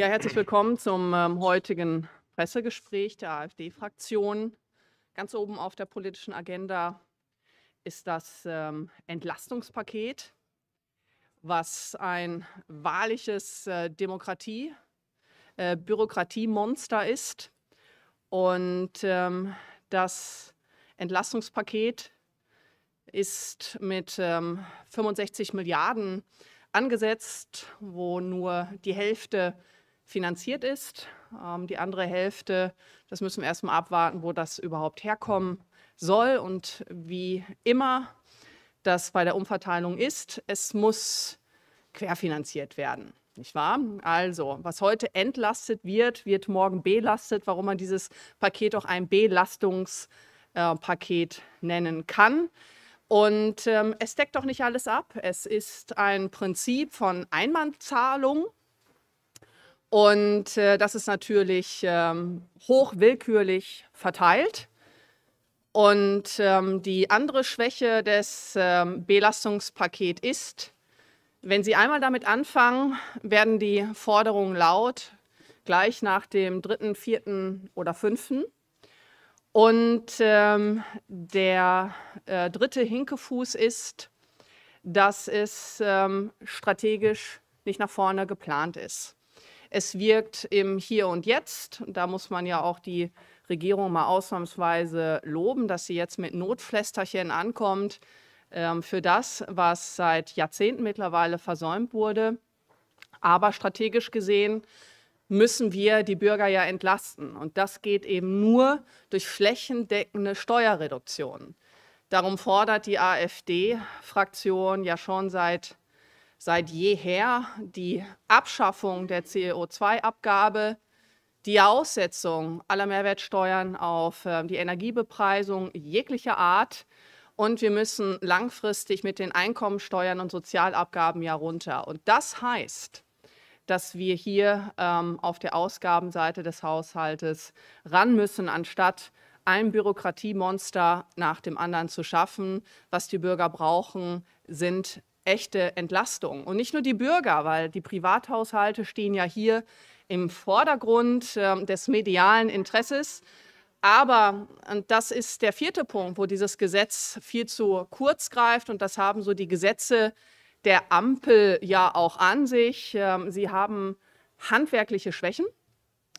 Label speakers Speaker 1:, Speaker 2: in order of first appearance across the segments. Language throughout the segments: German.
Speaker 1: Ja, herzlich willkommen zum ähm, heutigen Pressegespräch der AfD-Fraktion. Ganz oben auf der politischen Agenda ist das ähm, Entlastungspaket, was ein wahrliches äh, Demokratie, äh, Bürokratiemonster ist. Und ähm, das Entlastungspaket ist mit ähm, 65 Milliarden angesetzt, wo nur die Hälfte finanziert ist. Ähm, die andere Hälfte, das müssen wir erstmal abwarten, wo das überhaupt herkommen soll und wie immer das bei der Umverteilung ist, es muss querfinanziert werden. Nicht wahr? Also, was heute entlastet wird, wird morgen belastet, warum man dieses Paket auch ein Belastungspaket äh, nennen kann. Und ähm, es deckt doch nicht alles ab. Es ist ein Prinzip von Einmalzahlung und äh, das ist natürlich ähm, willkürlich verteilt. Und ähm, die andere Schwäche des ähm, Belastungspakets ist, wenn Sie einmal damit anfangen, werden die Forderungen laut, gleich nach dem dritten, vierten oder fünften. Und ähm, der äh, dritte Hinkefuß ist, dass es ähm, strategisch nicht nach vorne geplant ist. Es wirkt im Hier und Jetzt. Da muss man ja auch die Regierung mal ausnahmsweise loben, dass sie jetzt mit Notflästerchen ankommt ähm, für das, was seit Jahrzehnten mittlerweile versäumt wurde. Aber strategisch gesehen müssen wir die Bürger ja entlasten. Und das geht eben nur durch flächendeckende Steuerreduktionen. Darum fordert die AfD-Fraktion ja schon seit seit jeher die Abschaffung der CO2-Abgabe, die Aussetzung aller Mehrwertsteuern auf ähm, die Energiebepreisung jeglicher Art. Und wir müssen langfristig mit den Einkommensteuern und Sozialabgaben ja runter. Und das heißt, dass wir hier ähm, auf der Ausgabenseite des Haushaltes ran müssen, anstatt ein Bürokratiemonster nach dem anderen zu schaffen. Was die Bürger brauchen, sind echte Entlastung. Und nicht nur die Bürger, weil die Privathaushalte stehen ja hier im Vordergrund äh, des medialen Interesses. Aber, und das ist der vierte Punkt, wo dieses Gesetz viel zu kurz greift, und das haben so die Gesetze der Ampel ja auch an sich. Ähm, sie haben handwerkliche Schwächen.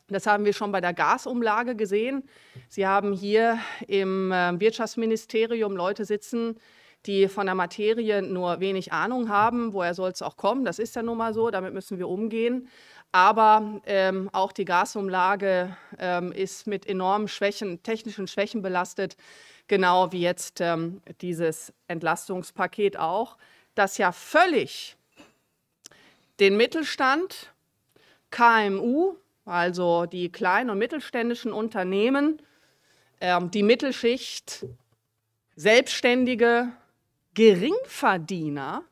Speaker 1: Das haben wir schon bei der Gasumlage gesehen. Sie haben hier im äh, Wirtschaftsministerium Leute sitzen, die von der Materie nur wenig Ahnung haben. Woher soll es auch kommen? Das ist ja nun mal so, damit müssen wir umgehen. Aber ähm, auch die Gasumlage ähm, ist mit enormen Schwächen, technischen Schwächen belastet, genau wie jetzt ähm, dieses Entlastungspaket auch, das ja völlig den Mittelstand, KMU, also die kleinen und mittelständischen Unternehmen, ähm, die Mittelschicht, Selbstständige Geringverdiener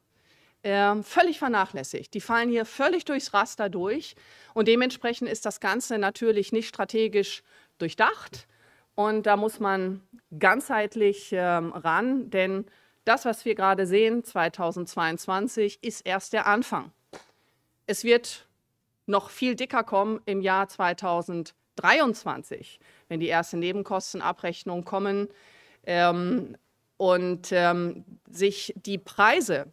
Speaker 1: äh, völlig vernachlässigt. Die fallen hier völlig durchs Raster durch und dementsprechend ist das Ganze natürlich nicht strategisch durchdacht und da muss man ganzheitlich äh, ran, denn das, was wir gerade sehen, 2022, ist erst der Anfang. Es wird noch viel dicker kommen im Jahr 2023, wenn die ersten Nebenkostenabrechnungen kommen. Ähm, und ähm, sich die Preise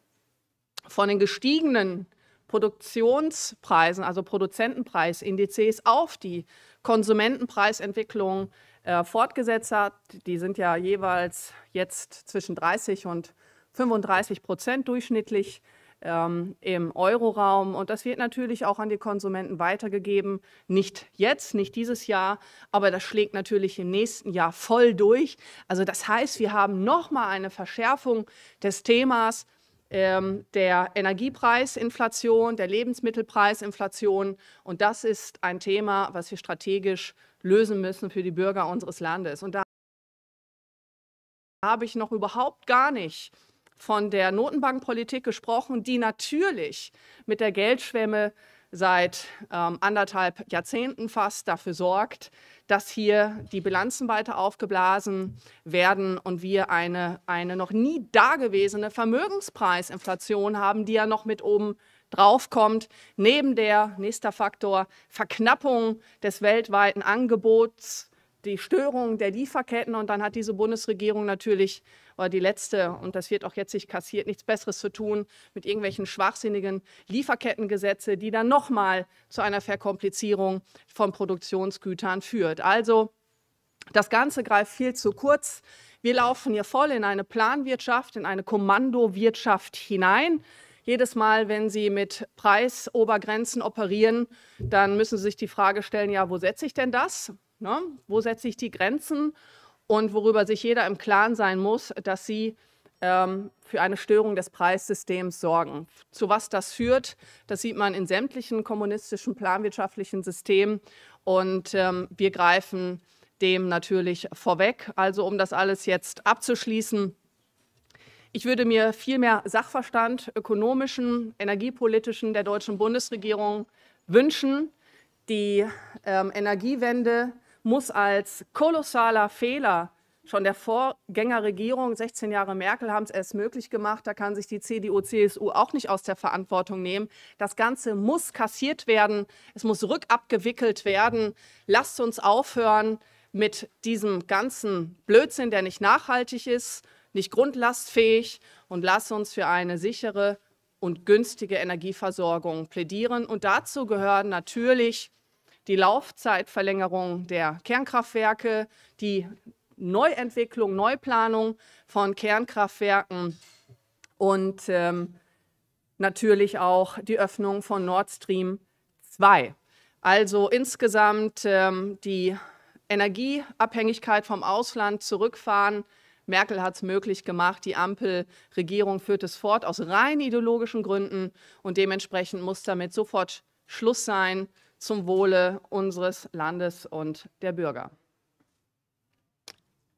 Speaker 1: von den gestiegenen Produktionspreisen, also Produzentenpreisindizes, auf die Konsumentenpreisentwicklung äh, fortgesetzt hat. Die sind ja jeweils jetzt zwischen 30 und 35 Prozent durchschnittlich ähm, im Euroraum. Und das wird natürlich auch an die Konsumenten weitergegeben. Nicht jetzt, nicht dieses Jahr, aber das schlägt natürlich im nächsten Jahr voll durch. Also das heißt, wir haben nochmal eine Verschärfung des Themas ähm, der Energiepreisinflation, der Lebensmittelpreisinflation. Und das ist ein Thema, was wir strategisch lösen müssen für die Bürger unseres Landes. Und da habe ich noch überhaupt gar nicht von der Notenbankpolitik gesprochen, die natürlich mit der Geldschwemme seit ähm, anderthalb Jahrzehnten fast dafür sorgt, dass hier die Bilanzen weiter aufgeblasen werden und wir eine, eine noch nie dagewesene Vermögenspreisinflation haben, die ja noch mit oben drauf kommt, Neben der, nächster Faktor, Verknappung des weltweiten Angebots die Störungen der Lieferketten. Und dann hat diese Bundesregierung natürlich, oder die letzte, und das wird auch jetzt nicht kassiert, nichts Besseres zu tun mit irgendwelchen schwachsinnigen Lieferkettengesetze, die dann nochmal zu einer Verkomplizierung von Produktionsgütern führt. Also das Ganze greift viel zu kurz. Wir laufen hier voll in eine Planwirtschaft, in eine Kommandowirtschaft hinein. Jedes Mal, wenn Sie mit Preisobergrenzen operieren, dann müssen Sie sich die Frage stellen, ja, wo setze ich denn das? Ne? Wo setze ich die Grenzen und worüber sich jeder im Klaren sein muss, dass sie ähm, für eine Störung des Preissystems sorgen. Zu was das führt, das sieht man in sämtlichen kommunistischen planwirtschaftlichen Systemen und ähm, wir greifen dem natürlich vorweg. Also um das alles jetzt abzuschließen, ich würde mir viel mehr Sachverstand ökonomischen, energiepolitischen der deutschen Bundesregierung wünschen. Die ähm, Energiewende muss als kolossaler Fehler Schon der Vorgängerregierung, 16 Jahre Merkel, haben es erst möglich gemacht. Da kann sich die CDU, CSU auch nicht aus der Verantwortung nehmen. Das Ganze muss kassiert werden. Es muss rückabgewickelt werden. Lasst uns aufhören mit diesem ganzen Blödsinn, der nicht nachhaltig ist, nicht grundlastfähig. Und lasst uns für eine sichere und günstige Energieversorgung plädieren. Und dazu gehören natürlich die Laufzeitverlängerung der Kernkraftwerke, die Neuentwicklung, Neuplanung von Kernkraftwerken und ähm, natürlich auch die Öffnung von Nord Stream 2. Also insgesamt ähm, die Energieabhängigkeit vom Ausland zurückfahren. Merkel hat es möglich gemacht, die Ampelregierung führt es fort aus rein ideologischen Gründen und dementsprechend muss damit sofort Schluss sein zum Wohle unseres Landes und der Bürger.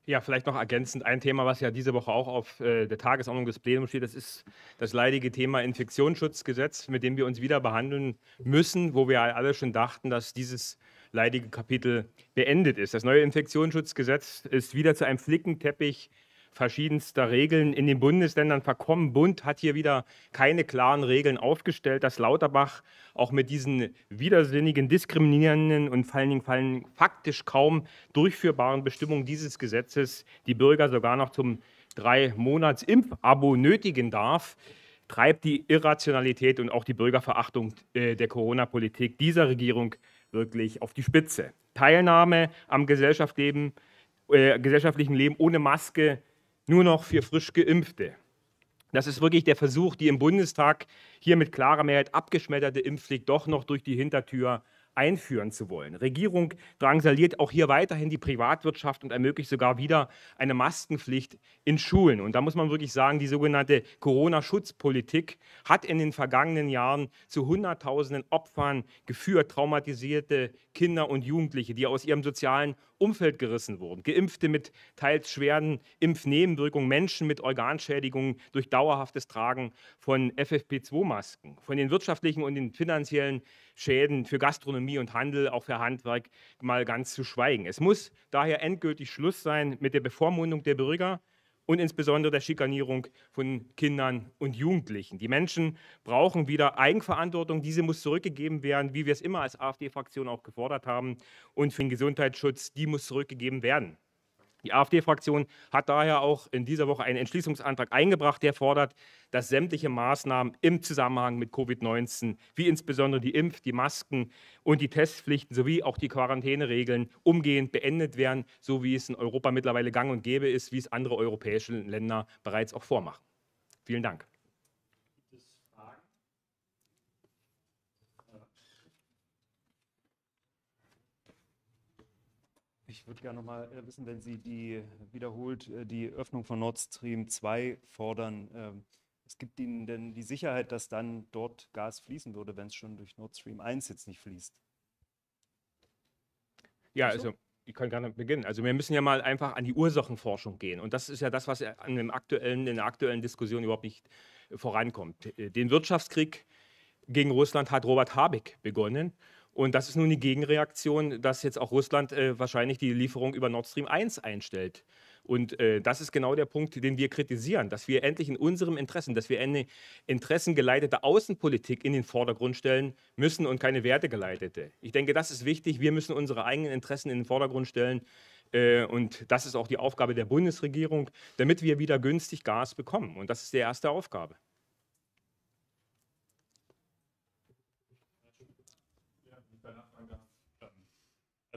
Speaker 2: Ja, vielleicht noch ergänzend ein Thema, was ja diese Woche auch auf äh, der Tagesordnung des Plenums steht, das ist das leidige Thema Infektionsschutzgesetz, mit dem wir uns wieder behandeln müssen, wo wir alle schon dachten, dass dieses leidige Kapitel beendet ist. Das neue Infektionsschutzgesetz ist wieder zu einem Flickenteppich verschiedenster Regeln in den Bundesländern verkommen. Bund hat hier wieder keine klaren Regeln aufgestellt, dass Lauterbach auch mit diesen widersinnigen, diskriminierenden und vor allen Dingen, vor allen Dingen faktisch kaum durchführbaren Bestimmungen dieses Gesetzes die Bürger sogar noch zum drei Monats Impfabo nötigen darf treibt die Irrationalität und auch die Bürgerverachtung äh, der Corona-Politik dieser Regierung wirklich auf die Spitze. Teilnahme am Gesellschaftsleben, äh, gesellschaftlichen Leben ohne Maske nur noch für frisch geimpfte. Das ist wirklich der Versuch, die im Bundestag hier mit klarer Mehrheit abgeschmetterte Impfpflicht doch noch durch die Hintertür einführen zu wollen. Regierung drangsaliert auch hier weiterhin die Privatwirtschaft und ermöglicht sogar wieder eine Maskenpflicht in Schulen. Und da muss man wirklich sagen, die sogenannte Corona-Schutzpolitik hat in den vergangenen Jahren zu Hunderttausenden Opfern geführt, traumatisierte Kinder und Jugendliche, die aus ihrem sozialen Umfeld gerissen wurden, Geimpfte mit teils schweren Impfnebenwirkungen, Menschen mit Organschädigungen durch dauerhaftes Tragen von FFP2-Masken. Von den wirtschaftlichen und den finanziellen Schäden für Gastronomie und Handel, auch für Handwerk, mal ganz zu schweigen. Es muss daher endgültig Schluss sein mit der Bevormundung der Bürger und insbesondere der Schikanierung von Kindern und Jugendlichen. Die Menschen brauchen wieder Eigenverantwortung. Diese muss zurückgegeben werden, wie wir es immer als AfD-Fraktion auch gefordert haben. Und für den Gesundheitsschutz, die muss zurückgegeben werden. Die AfD-Fraktion hat daher auch in dieser Woche einen Entschließungsantrag eingebracht, der fordert, dass sämtliche Maßnahmen im Zusammenhang mit Covid-19, wie insbesondere die Impf-, die Masken- und die Testpflichten sowie auch die Quarantäneregeln umgehend beendet werden, so wie es in Europa mittlerweile gang und gäbe ist, wie es andere europäische Länder bereits auch vormachen. Vielen Dank. ich würde gerne noch mal äh, wissen, wenn Sie die äh, wiederholt äh, die Öffnung von Nord Stream 2 fordern, ähm, es gibt Ihnen denn die Sicherheit, dass dann dort Gas fließen würde, wenn es schon durch Nord Stream 1 jetzt nicht fließt? Ja, also ich kann gerne beginnen. Also wir müssen ja mal einfach an die Ursachenforschung gehen. Und das ist ja das, was an dem aktuellen, in der aktuellen Diskussion überhaupt nicht vorankommt. Den Wirtschaftskrieg gegen Russland hat Robert Habeck begonnen. Und das ist nun die Gegenreaktion, dass jetzt auch Russland äh, wahrscheinlich die Lieferung über Nord Stream 1 einstellt. Und äh, das ist genau der Punkt, den wir kritisieren, dass wir endlich in unserem Interesse, dass wir eine interessengeleitete Außenpolitik in den Vordergrund stellen müssen und keine wertegeleitete. Ich denke, das ist wichtig. Wir müssen unsere eigenen Interessen in den Vordergrund stellen. Äh, und das ist auch die Aufgabe der Bundesregierung, damit wir wieder günstig Gas bekommen. Und das ist die erste Aufgabe.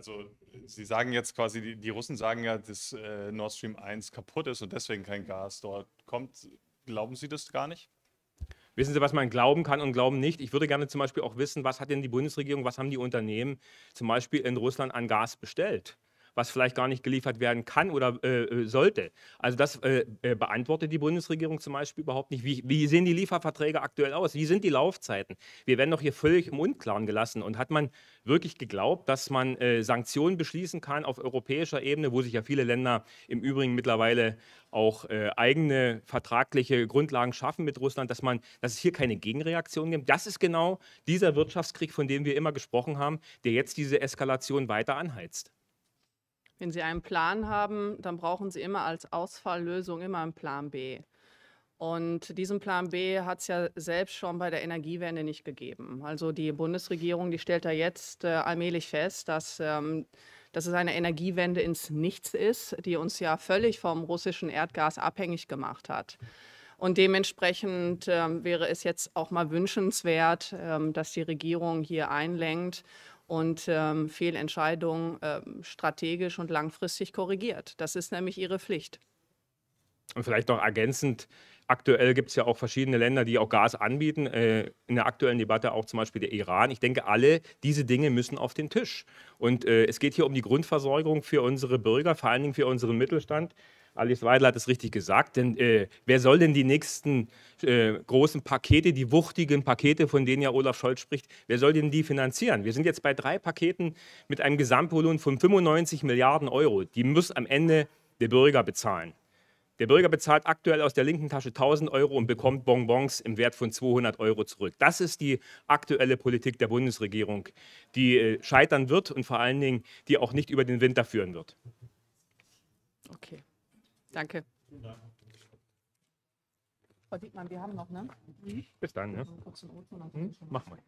Speaker 2: also Sie sagen jetzt quasi, die, die Russen sagen ja, dass äh, Nord Stream 1 kaputt ist und deswegen kein Gas dort kommt. Glauben Sie das gar nicht? Wissen Sie, was man glauben kann und glauben nicht? Ich würde gerne zum Beispiel auch wissen, was hat denn die Bundesregierung, was haben die Unternehmen zum Beispiel in Russland an Gas bestellt? was vielleicht gar nicht geliefert werden kann oder äh, äh sollte. Also das äh, äh, beantwortet die Bundesregierung zum Beispiel überhaupt nicht. Wie, wie, sehen die Lieferverträge aktuell aus? Wie sind die Laufzeiten? Wir werden doch hier völlig im Unklaren gelassen. Und hat man wirklich geglaubt, dass man äh, Sanktionen beschließen kann auf europäischer Ebene, wo sich ja viele Länder im Übrigen mittlerweile auch äh, eigene vertragliche Grundlagen schaffen mit Russland, dass, man, dass es hier keine Gegenreaktion gibt? Das ist genau dieser Wirtschaftskrieg, von dem wir immer gesprochen haben, der jetzt diese Eskalation weiter anheizt.
Speaker 1: Wenn Sie einen Plan haben, dann brauchen Sie immer als Ausfalllösung immer einen Plan B. Und diesen Plan B hat es ja selbst schon bei der Energiewende nicht gegeben. Also die Bundesregierung, die stellt da jetzt äh, allmählich fest, dass, ähm, dass es eine Energiewende ins Nichts ist, die uns ja völlig vom russischen Erdgas abhängig gemacht hat. Und dementsprechend ähm, wäre es jetzt auch mal wünschenswert, ähm, dass die Regierung hier einlenkt und ähm, Fehlentscheidungen ähm, strategisch und langfristig korrigiert. Das ist nämlich ihre Pflicht.
Speaker 2: Und vielleicht noch ergänzend, aktuell gibt es ja auch verschiedene Länder, die auch Gas anbieten. Äh, in der aktuellen Debatte auch zum Beispiel der Iran. Ich denke, alle diese Dinge müssen auf den Tisch. Und äh, es geht hier um die Grundversorgung für unsere Bürger, vor allen Dingen für unseren Mittelstand. Alice Weidel hat es richtig gesagt, denn äh, wer soll denn die nächsten äh, großen Pakete, die wuchtigen Pakete, von denen ja Olaf Scholz spricht, wer soll denn die finanzieren? Wir sind jetzt bei drei Paketen mit einem Gesamtvolumen von 95 Milliarden Euro. Die muss am Ende der Bürger bezahlen. Der Bürger bezahlt aktuell aus der linken Tasche 1000 Euro und bekommt Bonbons im Wert von 200 Euro zurück. Das ist die aktuelle Politik der Bundesregierung, die äh, scheitern wird und vor allen Dingen, die auch nicht über den Winter führen wird.
Speaker 1: Okay. Danke. Frau Dietmann, wir haben noch, ne? Bis dann, ja. Mhm. Mach mal.